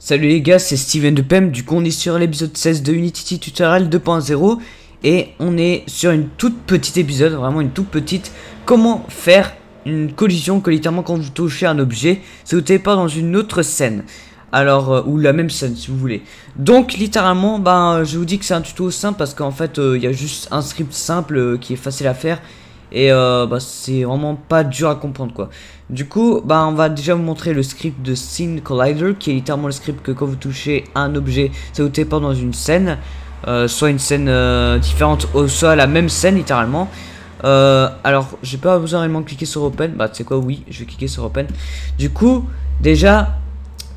Salut les gars, c'est Steven de PEM, du coup on est sur l'épisode 16 de Unity Tutorial 2.0 et on est sur une toute petite épisode, vraiment une toute petite, comment faire une collision que littéralement quand vous touchez un objet, ça vous pas dans une autre scène. Alors, euh, ou la même scène si vous voulez. Donc littéralement, ben, je vous dis que c'est un tuto simple parce qu'en fait euh, il y a juste un script simple euh, qui est facile à faire et euh, bah, c'est vraiment pas dur à comprendre quoi. Du coup, bah, on va déjà vous montrer le script de Scene Collider, qui est littéralement le script que quand vous touchez un objet, ça vous téléporte dans une scène. Euh, soit une scène euh, différente, soit la même scène littéralement. alors, j'ai pas besoin réellement de cliquer sur Open. Bah, tu sais quoi, oui, je vais cliquer sur Open. Du coup, déjà,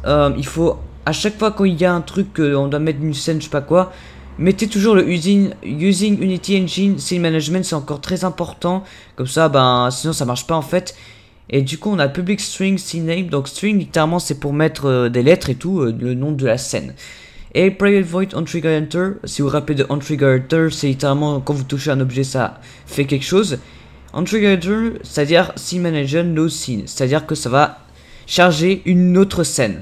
il faut à chaque fois qu'il y a un truc, on doit mettre une scène, je sais pas quoi, Mettez toujours le using, using Unity Engine Scene Management, c'est encore très important. Comme ça, ben, sinon ça marche pas en fait. Et du coup, on a public string scene name. Donc string, littéralement, c'est pour mettre euh, des lettres et tout, euh, le nom de la scène. Et private void on enter. Si vous vous rappelez de on enter, c'est littéralement quand vous touchez un objet, ça fait quelque chose. On c'est-à-dire scene manager no scene, c'est-à-dire que ça va charger une autre scène.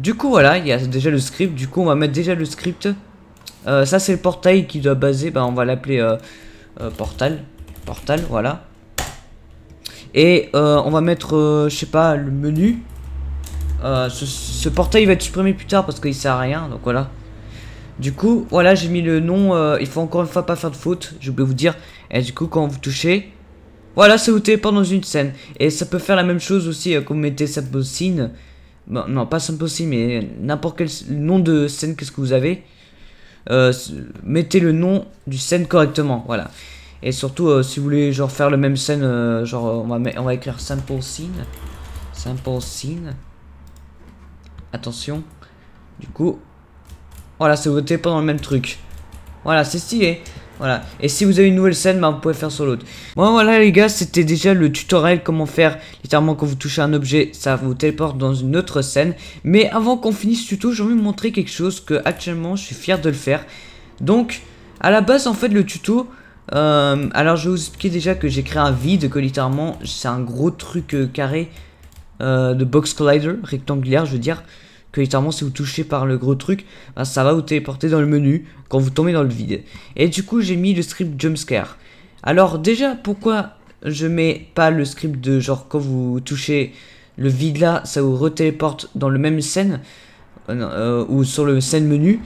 Du coup, voilà, il y a déjà le script. Du coup, on va mettre déjà le script euh, ça c'est le portail qui doit baser, bah, on va l'appeler euh, euh, portal, portal, voilà. Et on va mettre, je sais pas, le menu. Ce, portail va être supprimé plus tard parce qu'il sert à rien, donc voilà. Du coup, voilà, j'ai mis le nom, il faut encore une fois pas faire de faute, je voulais vous dire. Et du coup, quand vous touchez, voilà, c'est vous téléporte dans une scène. Et ça peut faire la même chose aussi quand vous mettez Simple Scene. non, pas Simple Scene, mais n'importe quel nom de scène que ce que vous avez. Euh, mettez le nom du scène correctement, voilà. Et surtout, euh, si vous voulez genre faire le même scène, euh, genre on va, on va écrire simple scene, Simple scene. Attention, du coup, voilà, c'est voté pendant le même truc. Voilà, c'est stylé. Voilà. Et si vous avez une nouvelle scène, bah, vous pouvez faire sur l'autre. Bon, voilà, les gars, c'était déjà le tutoriel comment faire. Littéralement, quand vous touchez un objet, ça vous téléporte dans une autre scène. Mais avant qu'on finisse ce tuto, j'ai envie de vous montrer quelque chose que, actuellement, je suis fier de le faire. Donc, à la base, en fait, le tuto... Euh, alors, je vais vous expliquer déjà que j'ai créé un vide, que littéralement, c'est un gros truc euh, carré euh, de box collider, rectangulaire, je veux dire si vous touchez par le gros truc, ben, ça va vous téléporter dans le menu quand vous tombez dans le vide. Et du coup j'ai mis le script jumpscare. Alors déjà pourquoi je mets pas le script de genre quand vous touchez le vide là, ça vous re-téléporte dans le même scène euh, euh, ou sur le scène menu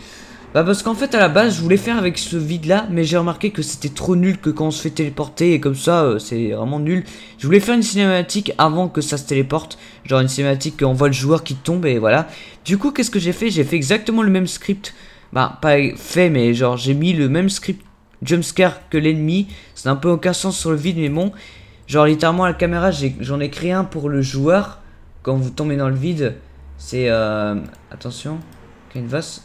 bah parce qu'en fait à la base je voulais faire avec ce vide là mais j'ai remarqué que c'était trop nul que quand on se fait téléporter et comme ça euh, c'est vraiment nul. Je voulais faire une cinématique avant que ça se téléporte, genre une cinématique qu'on voit le joueur qui tombe et voilà. Du coup qu'est-ce que j'ai fait J'ai fait exactement le même script, bah pas fait mais genre j'ai mis le même script jumpscare que l'ennemi, c'est un peu aucun sens sur le vide mais bon. Genre littéralement à la caméra j'en ai, créé un pour le joueur quand vous tombez dans le vide, c'est euh, attention, canvas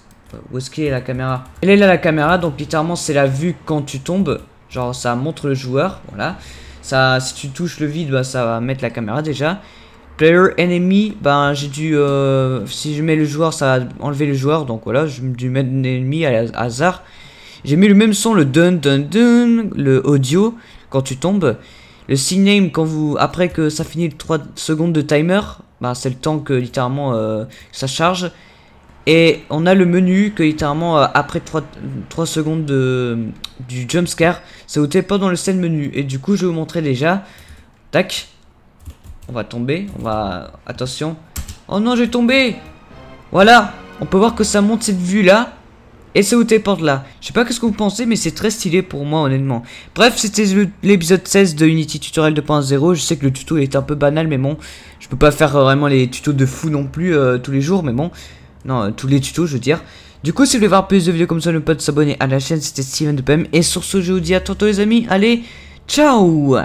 où est-ce est la caméra Elle est là la caméra, donc littéralement c'est la vue quand tu tombes. Genre ça montre le joueur, voilà. Ça, si tu touches le vide, bah, ça va mettre la caméra déjà. Player enemy, bah, j'ai dû, euh, si je mets le joueur, ça va enlever le joueur, donc voilà, j'ai dû mettre un ennemi à, hasard. J'ai mis le même son, le dun dun dun, le audio quand tu tombes. Le signame quand vous, après que ça finit 3 secondes de timer, bah, c'est le temps que littéralement euh, ça charge. Et on a le menu que littéralement euh, après 3, secondes de, du jumpscare, ça vous pas dans le scène menu. Et du coup je vais vous montrer déjà. Tac. On va tomber. On va... Attention. Oh non j'ai tombé Voilà On peut voir que ça monte cette vue là. Et ça vous téléporte là. Je sais pas ce que vous pensez, mais c'est très stylé pour moi, honnêtement. Bref, c'était l'épisode 16 de Unity Tutorial 2.0. Je sais que le tuto est un peu banal, mais bon. Je peux pas faire vraiment les tutos de fou non plus euh, tous les jours, mais bon non, euh, tous les tutos, je veux dire. Du coup, si vous voulez voir plus de vidéos comme ça, ne pas s'abonner à la chaîne, c'était Steven de PM. Et sur ce, je vous dis à tantôt les amis, allez, ciao